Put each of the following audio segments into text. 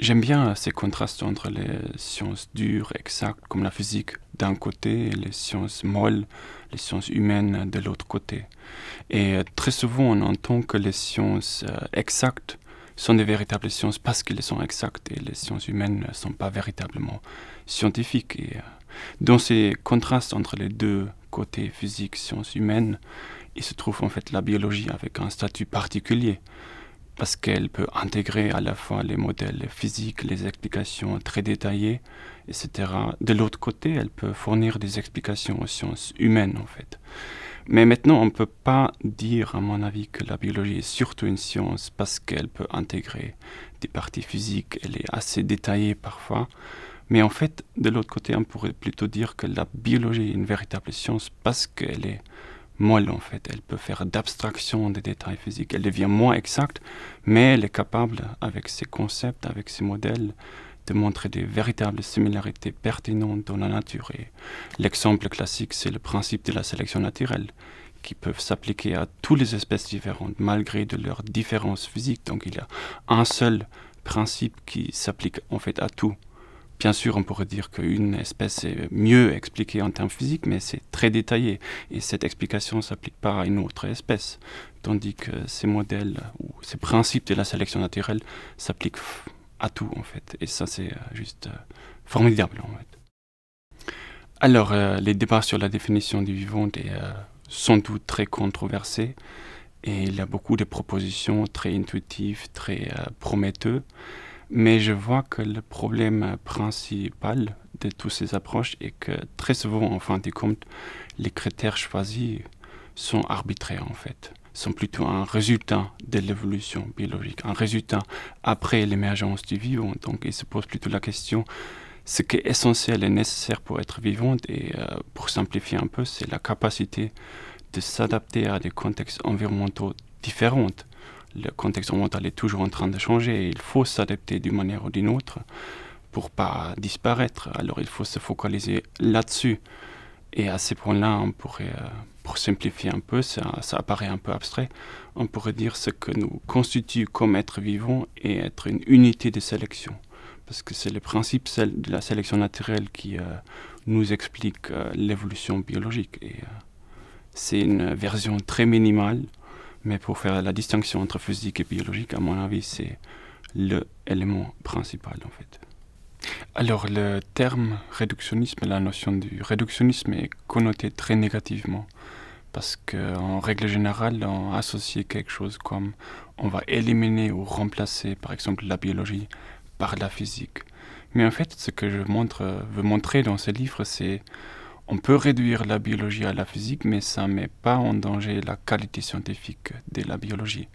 J'aime bien ces contrastes entre les sciences dures, exactes, comme la physique d'un côté, et les sciences molles, les sciences humaines de l'autre côté. Et euh, très souvent, on entend que les sciences euh, exactes sont des véritables sciences parce qu'elles sont exactes et les sciences humaines ne sont pas véritablement scientifiques. Euh, dans ces contrastes entre les deux côtés, physique, sciences humaines, il se trouve en fait la biologie avec un statut particulier parce qu'elle peut intégrer à la fois les modèles physiques, les explications très détaillées, etc. De l'autre côté, elle peut fournir des explications aux sciences humaines, en fait. Mais maintenant, on ne peut pas dire, à mon avis, que la biologie est surtout une science parce qu'elle peut intégrer des parties physiques, elle est assez détaillée parfois. Mais en fait, de l'autre côté, on pourrait plutôt dire que la biologie est une véritable science parce qu'elle est molle en fait. Elle peut faire d'abstraction des détails physiques. Elle devient moins exacte, mais elle est capable, avec ses concepts, avec ses modèles, de montrer des véritables similarités pertinentes dans la nature. Et l'exemple classique, c'est le principe de la sélection naturelle, qui peuvent s'appliquer à toutes les espèces différentes malgré de leurs différences physiques. Donc il y a un seul principe qui s'applique en fait à tout. Bien sûr, on pourrait dire qu'une espèce est mieux expliquée en termes physiques, mais c'est très détaillé et cette explication ne s'applique pas à une autre espèce, tandis que ces modèles ou ces principes de la sélection naturelle s'appliquent à tout en fait, et ça c'est euh, juste euh, formidable en fait. Alors, euh, les débats sur la définition du vivant est sans doute très controversés. Et il y a beaucoup de propositions très intuitives, très prometteuses. Mais je vois que le problème principal de toutes ces approches est que très souvent, en fin de compte, les critères choisis sont arbitraires en fait, sont plutôt un résultat de l'évolution biologique, un résultat après l'émergence du vivant. Donc il se pose plutôt la question, ce qui est essentiel et nécessaire pour être vivante, et euh, pour simplifier un peu, c'est la capacité de s'adapter à des contextes environnementaux différents le contexte mental est toujours en train de changer et il faut s'adapter d'une manière ou d'une autre pour pas disparaître. Alors il faut se focaliser là-dessus. Et à ce point-là, on pourrait, euh, pour simplifier un peu, ça, apparaît un peu abstrait, on pourrait dire ce que nous constitue comme être vivant et être une unité de sélection. Parce que c'est le principe de la sélection naturelle qui euh, nous explique euh, l'évolution biologique. Et c'est une version très minimale mais pour faire la distinction entre physique et biologique, à mon avis, c'est l'élément principal en fait. Alors le terme réductionnisme, la notion du réductionnisme est connotée très négativement parce qu'en règle générale, on associe quelque chose comme on va éliminer ou remplacer par exemple la biologie par la physique. Mais en fait, ce que je montre, euh, veux montrer dans ce livre, c'est on peut réduire la biologie à la physique, mais ça ne met pas en danger la qualité scientifique de la biologie.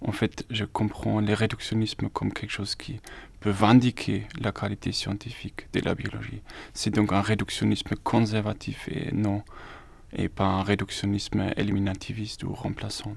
En fait, je comprends le réductionnisme comme quelque chose qui peut vindiquer la qualité scientifique de la biologie. C'est donc un réductionnisme conservatif et non, et pas un réductionnisme éliminativiste ou remplaçant.